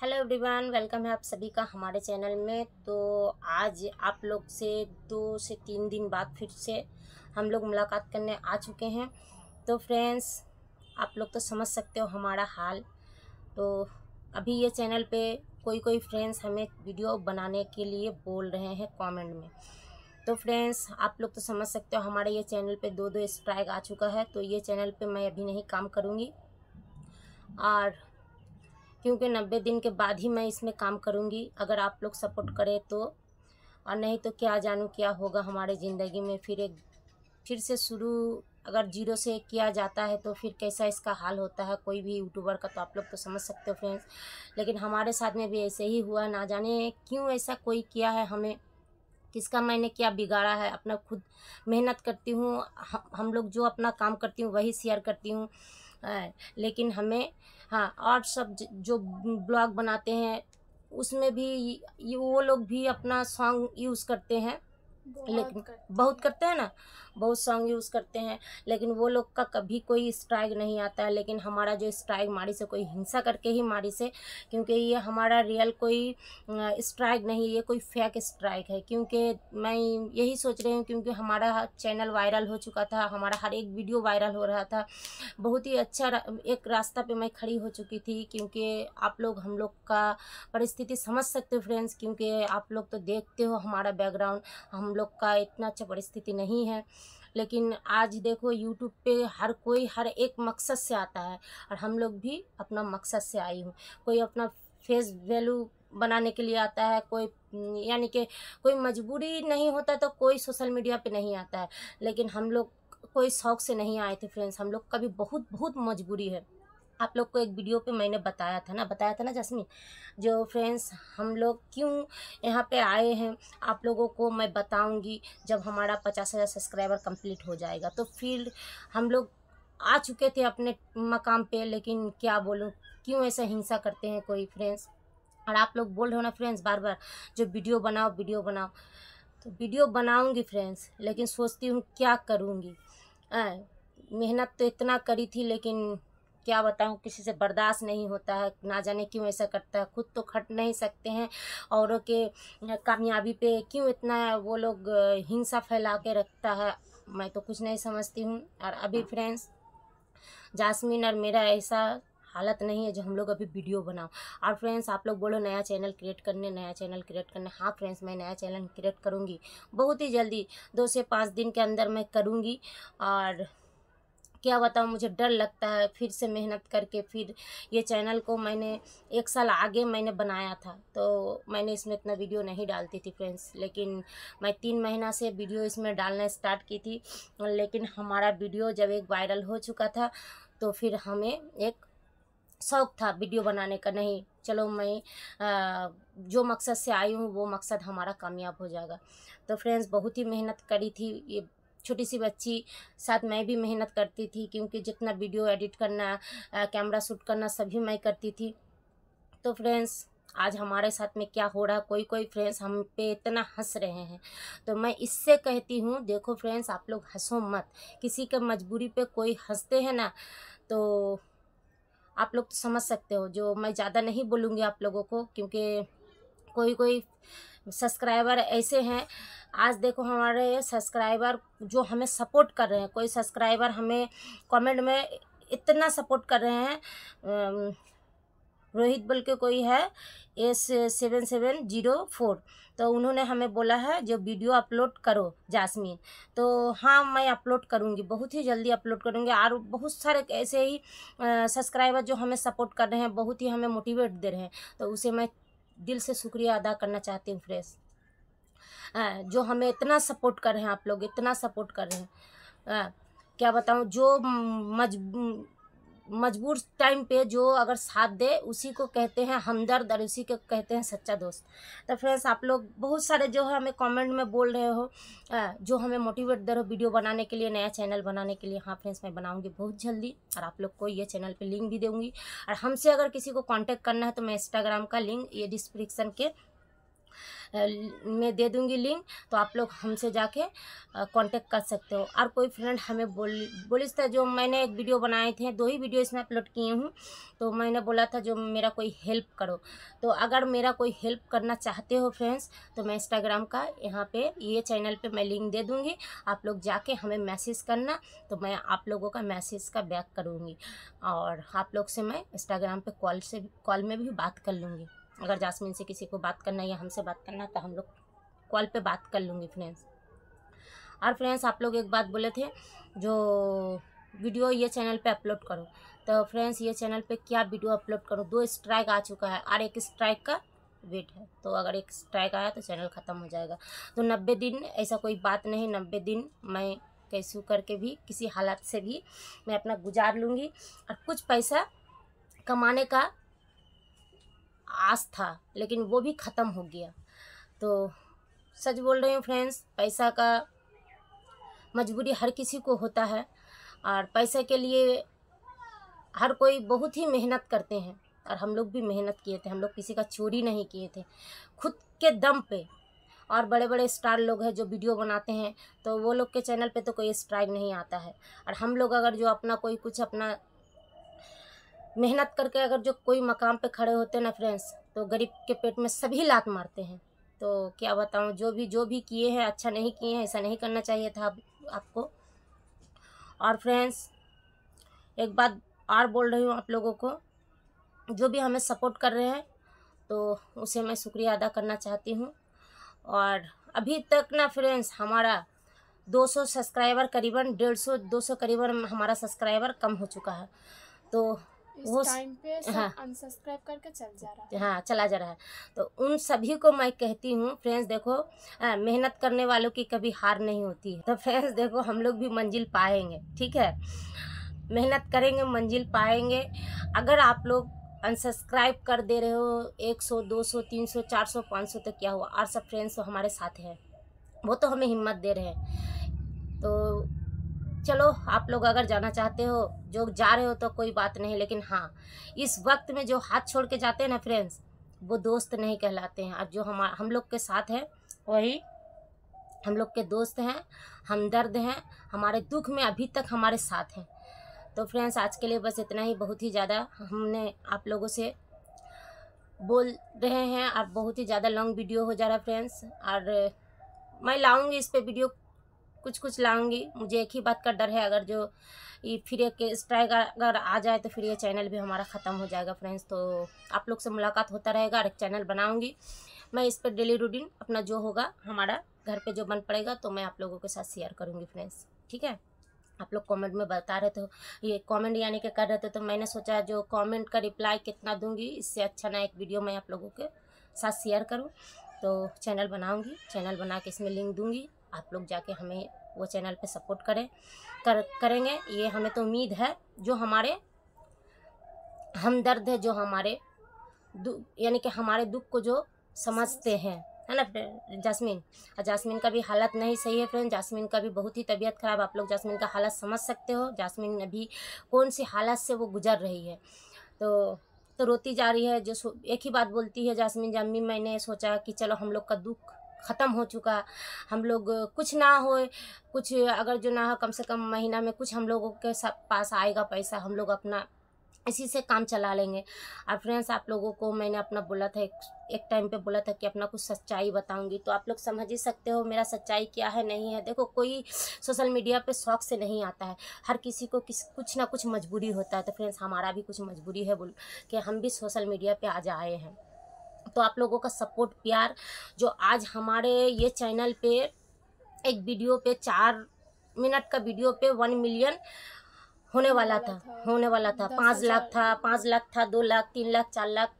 hello everyone welcome है आप सभी का हमारे चैनल में तो आज आप लोग से दो से तीन दिन बाद फिर से हम लोग मुलाकात करने आ चुके हैं तो फ्रेंड्स आप लोग तो समझ सकते हो हमारा हाल तो अभी ये चैनल पे कोई कोई फ्रेंड्स हमें वीडियो बनाने के लिए बोल रहे हैं कमेंट में तो फ्रेंड्स आप लोग तो समझ सकते हो हमारे ये चैनल पर दो दो स्ट्राइक आ चुका है तो ये चैनल पर मैं अभी नहीं काम करूँगी और क्योंकि नब्बे दिन के बाद ही मैं इसमें काम करूँगी अगर आप लोग सपोर्ट करें तो और नहीं तो क्या जानूँ क्या होगा हमारे ज़िंदगी में फिर एक फिर से शुरू अगर जीरो से किया जाता है तो फिर कैसा इसका हाल होता है कोई भी यूट्यूबर का तो आप लोग तो समझ सकते हो फ्रेंड्स लेकिन हमारे साथ में भी ऐसे ही हुआ ना जाने क्यों ऐसा कोई किया है हमें किसका मैंने क्या बिगाड़ा है अपना खुद मेहनत करती हूँ हम लोग जो अपना काम करती हूँ वही शेयर करती हूँ है लेकिन हमें हाँ और सब जो ब्लॉग बनाते हैं उसमें भी वो लोग भी अपना सॉन्ग यूज़ करते हैं लेकिन बहुत करते हैं ना बहुत सॉन्ग यूज़ करते हैं लेकिन वो लोग का कभी कोई स्ट्राइक नहीं आता है लेकिन हमारा जो स्ट्राइक मारी से कोई हिंसा करके ही मारी से क्योंकि ये हमारा रियल कोई स्ट्राइक नहीं ये कोई फेक स्ट्राइक है क्योंकि मैं यही सोच रही हूँ क्योंकि हमारा चैनल वायरल हो चुका था हमारा हर एक वीडियो वायरल हो रहा था बहुत ही अच्छा एक रास्ता पर मैं खड़ी हो चुकी थी क्योंकि आप लोग हम लोग का परिस्थिति समझ सकते हो फ्रेंड्स क्योंकि आप लोग तो देखते हो हमारा बैकग्राउंड हम लोग का इतना अच्छा परिस्थिति नहीं है लेकिन आज देखो यूट्यूब पे हर कोई हर एक मकसद से आता है और हम लोग भी अपना मकसद से आई हूँ कोई अपना फेस वैल्यू बनाने के लिए आता है कोई यानी कि कोई मजबूरी नहीं होता तो कोई सोशल मीडिया पे नहीं आता है लेकिन हम लोग कोई शौक से नहीं आए थे फ्रेंड्स हम लोग का भी बहुत बहुत मजबूरी है आप लोग को एक वीडियो पे मैंने बताया था ना बताया था ना जसमिन जो फ्रेंड्स हम लोग क्यों यहाँ पे आए हैं आप लोगों को मैं बताऊंगी जब हमारा पचास हज़ार सब्सक्राइबर कंप्लीट हो जाएगा तो फिर हम लोग आ चुके थे अपने मकाम पे लेकिन क्या बोलूँ क्यों ऐसा हिंसा करते हैं कोई फ्रेंड्स और आप लोग बोल रहे हो ना फ्रेंड्स बार बार जो वीडियो बनाओ वीडियो बनाओ तो वीडियो बनाऊँगी फ्रेंड्स लेकिन सोचती हूँ क्या करूँगी मेहनत तो इतना करी थी लेकिन क्या बताऊँ किसी से बर्दाश्त नहीं होता है ना जाने क्यों ऐसा करता है खुद तो खट नहीं सकते हैं औरों के कामयाबी पे क्यों इतना वो लोग हिंसा फैला के रखता है मैं तो कुछ नहीं समझती हूँ और अभी फ्रेंड्स जासमिन और मेरा ऐसा हालत नहीं है जो हम लोग अभी वीडियो बनाओ और फ्रेंड्स आप लोग बोलो नया चैनल क्रिएट करने नया चैनल क्रिएट करने हाँ फ्रेंड्स मैं नया चैनल क्रिएट करूँगी बहुत ही जल्दी दो से पाँच दिन के अंदर मैं करूँगी और क्या बताऊँ मुझे डर लगता है फिर से मेहनत करके फिर ये चैनल को मैंने एक साल आगे मैंने बनाया था तो मैंने इसमें इतना वीडियो नहीं डालती थी फ्रेंड्स लेकिन मैं तीन महीना से वीडियो इसमें डालना स्टार्ट की थी लेकिन हमारा वीडियो जब एक वायरल हो चुका था तो फिर हमें एक शौक़ था वीडियो बनाने का नहीं चलो मैं आ, जो मकसद से आई हूँ वो मकसद हमारा कामयाब हो जाएगा तो फ्रेंड्स बहुत ही मेहनत करी थी ये छोटी सी बच्ची साथ मैं भी मेहनत करती थी क्योंकि जितना वीडियो एडिट करना कैमरा शूट करना सभी मैं करती थी तो फ्रेंड्स आज हमारे साथ में क्या हो रहा है कोई कोई फ्रेंड्स हम पे इतना हंस रहे हैं तो मैं इससे कहती हूँ देखो फ्रेंड्स आप लोग हंसो मत किसी के मजबूरी पे कोई हंसते हैं ना तो आप लोग तो समझ सकते हो जो मैं ज़्यादा नहीं बोलूँगी आप लोगों को क्योंकि कोई कोई सब्सक्राइबर ऐसे हैं आज देखो हमारे सब्सक्राइबर जो हमें सपोर्ट कर रहे हैं कोई सब्सक्राइबर हमें कमेंट में इतना सपोर्ट कर रहे हैं रोहित बोल के कोई है S seven seven zero four तो उन्होंने हमें बोला है जो वीडियो अपलोड करो जासमीन तो हाँ मैं अपलोड करूँगी बहुत ही जल्दी अपलोड करूँगी और बहुत सारे ऐसे ही सब्सक्राइबर जो हमें सपोर्ट कर रहे हैं बहुत ही हमें मोटिवेट दे रहे हैं तो उसे मैं दिल से शुक्रिया अदा करना चाहती हूँ फ्रेश जो हमें इतना सपोर्ट कर रहे हैं आप लोग इतना सपोर्ट कर रहे हैं क्या बताऊँ जो मज मजबूर टाइम पे जो अगर साथ दे उसी को कहते हैं हमदर्द और उसी को कहते हैं सच्चा दोस्त तो फ्रेंड्स आप लोग बहुत सारे जो है हमें कमेंट में बोल रहे हो जो हमें मोटिवेट दे रहे हो वीडियो बनाने के लिए नया चैनल बनाने के लिए हाँ फ्रेंड्स मैं बनाऊँगी बहुत जल्दी और आप लोग को ये चैनल पर लिंक भी दूँगी और हमसे अगर किसी को कॉन्टैक्ट करना है तो मैं इंस्टाग्राम का लिंक ये डिस्क्रिप्सन के मैं दे दूँगी लिंक तो आप लोग हमसे जाके कांटेक्ट कर सकते हो और कोई फ्रेंड हमें बोल बोली था जो मैंने एक वीडियो बनाए थे दो ही वीडियो इसमें अपलोड किए हूँ तो मैंने बोला था जो मेरा कोई हेल्प करो तो अगर मेरा कोई हेल्प करना चाहते हो फ्रेंड्स तो मैं इंस्टाग्राम का यहाँ पर ये चैनल पर मैं लिंक दे दूँगी आप लोग जाके हमें मैसेज करना तो मैं आप लोगों का मैसेज का बैक करूँगी और आप लोग से मैं इंस्टाग्राम पर कॉल से कॉल में भी बात कर लूँगी अगर जासमिन से किसी को बात करना या हमसे बात करना तो हम लोग कॉल पे बात कर लूँगी फ्रेंड्स और फ्रेंड्स आप लोग एक बात बोले थे जो वीडियो ये चैनल पे अपलोड करो तो फ्रेंड्स ये चैनल पे क्या वीडियो अपलोड करो दो स्ट्राइक आ चुका है और एक स्ट्राइक का वेट है तो अगर एक स्ट्राइक आया तो चैनल ख़त्म हो जाएगा तो नब्बे दिन ऐसा कोई बात नहीं नब्बे दिन मैं कैसू करके भी किसी हालात से भी मैं अपना गुजार लूँगी और कुछ पैसा कमाने का आस था लेकिन वो भी ख़त्म हो गया तो सच बोल रही हूँ फ्रेंड्स पैसा का मजबूरी हर किसी को होता है और पैसे के लिए हर कोई बहुत ही मेहनत करते हैं और हम लोग भी मेहनत किए थे हम लोग किसी का चोरी नहीं किए थे खुद के दम पे और बड़े बड़े स्टार लोग हैं जो वीडियो बनाते हैं तो वो लोग के चैनल पे तो कोई स्ट्राइक नहीं आता है और हम लोग अगर जो अपना कोई कुछ अपना मेहनत करके अगर जो कोई मकाम पे खड़े होते हैं ना फ्रेंड्स तो गरीब के पेट में सभी लात मारते हैं तो क्या बताऊँ जो भी जो भी किए हैं अच्छा नहीं किए हैं ऐसा नहीं करना चाहिए था आप, आपको और फ्रेंड्स एक बात और बोल रही हूँ आप लोगों को जो भी हमें सपोर्ट कर रहे हैं तो उसे मैं शुक्रिया अदा करना चाहती हूँ और अभी तक ना फ्रेंड्स हमारा 200 सब्सक्राइबर करीबन 150 200 करीबन हमारा सब्सक्राइबर कम हो चुका है तो वो टाइम पे हाँ अनसब्सक्राइब करके चल जा रहा है हाँ चला जा रहा है तो उन सभी को मैं कहती हूँ फ्रेंड्स देखो मेहनत करने वालों की कभी हार नहीं होती है तो फ्रेंड्स देखो हम लोग भी मंजिल पाएंगे ठीक है मेहनत करेंगे मंजिल पाएंगे अगर आप लोग अनसब्सक्राइब कर दे रहे हो एक सौ दो सौ तीन सौ चार सौ पाँच सौ तो क्या हुआ और सब फ्रेंड्स तो हमारे साथ हैं वो तो हमें हिम्मत दे रहे हैं तो चलो आप लोग अगर जाना चाहते हो जो जा रहे हो तो कोई बात नहीं लेकिन हाँ इस वक्त में जो हाथ छोड़ के जाते हैं ना फ्रेंड्स वो दोस्त नहीं कहलाते हैं अब जो हम हम लोग के साथ हैं वही हम लोग के दोस्त हैं हमदर्द हैं हमारे दुख में अभी तक हमारे साथ हैं तो फ्रेंड्स आज के लिए बस इतना ही बहुत ही ज़्यादा हमने आप लोगों से बोल रहे हैं और बहुत ही ज़्यादा लॉन्ग वीडियो हो जा रहा है फ्रेंड्स और मैं लाऊंगी इस पर वीडियो कुछ कुछ लाऊंगी मुझे एक ही बात का डर है अगर जो ये फिर एक स्ट्राइक अगर आ जाए तो फिर ये चैनल भी हमारा ख़त्म हो जाएगा फ्रेंड्स तो आप लोग से मुलाकात होता रहेगा और एक चैनल बनाऊँगी मैं इस पर डेली रूटीन अपना जो होगा हमारा घर पे जो बन पड़ेगा तो मैं आप लोगों के साथ शेयर करूँगी फ्रेंड्स ठीक है आप लोग कमेंट में बता रहे थे ये कमेंट यानी कि कर रहे थे तो मैंने सोचा जो कमेंट का रिप्लाई कितना दूंगी इससे अच्छा ना एक वीडियो मैं आप लोगों के साथ शेयर करूँ तो चैनल बनाऊँगी चैनल बना के इसमें लिंक दूँगी आप लोग जाके हमें वो चैनल पे सपोर्ट करें कर करेंगे ये हमें तो उम्मीद है जो हमारे हमदर्द है जो हमारे यानी कि हमारे दुख को जो समझते हैं है ना फ्रेंड और जासमिन का भी हालत नहीं सही है फ्रेंड जासमिन का भी बहुत ही तबीयत ख़राब आप लोग जासमिन का हालत समझ सकते हो जासमिन अभी कौन सी हालत से वो गुजर रही है तो तो रोती जा रही है जो एक ही बात बोलती है जासमिन जम्मी मैंने सोचा कि चलो हम लोग का दुख ख़त्म हो चुका हम लोग कुछ ना हो कुछ अगर जो ना हो कम से कम महीना में कुछ हम लोगों के पास आएगा पैसा हम लोग अपना इसी से काम चला लेंगे और फ्रेंड्स आप लोगों को मैंने अपना बोला था एक, एक टाइम पे बोला था कि अपना कुछ सच्चाई बताऊंगी तो आप लोग समझ ही सकते हो मेरा सच्चाई क्या है नहीं है देखो कोई सोशल मीडिया पे शौक से नहीं आता है हर किसी को किस कुछ ना कुछ मजबूरी होता है तो फ्रेंड्स हमारा भी कुछ मजबूरी है बोल कि हम भी सोशल मीडिया पर आ जाए हैं तो आप लोगों का सपोर्ट प्यार जो आज हमारे ये चैनल पे एक वीडियो पे चार मिनट का वीडियो पे वन मिलियन होने वाला था होने वाला था पाँच लाख था पाँच लाख था दो लाख तीन लाख चार लाख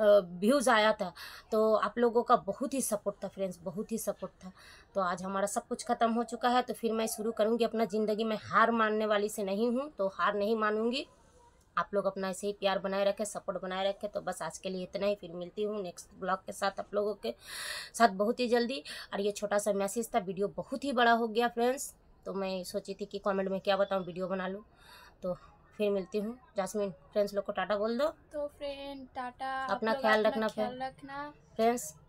व्यूज़ आया था तो आप लोगों का बहुत ही सपोर्ट था फ्रेंड्स बहुत ही सपोर्ट था तो आज हमारा सब कुछ ख़त्म हो चुका है तो फिर मैं शुरू करूँगी अपना ज़िंदगी में हार मानने वाली से नहीं हूँ तो हार नहीं मानूँगी आप लोग अपना ऐसे ही प्यार बनाए रखें सपोर्ट बनाए रखें तो बस आज के लिए इतना ही फिर मिलती हूँ नेक्स्ट ब्लॉग के साथ आप लोगों के साथ बहुत ही जल्दी और ये छोटा सा मैसेज था वीडियो बहुत ही बड़ा हो गया फ्रेंड्स तो मैं सोची थी कि कमेंट में क्या बताऊँ वीडियो बना लूँ तो फिर मिलती हूँ जासमिन फ्रेंड्स लोग को टाटा बोल दो तो फ्रेंड टाटा अपना ख्याल रखना ख्याल रखना फ्रेंड्स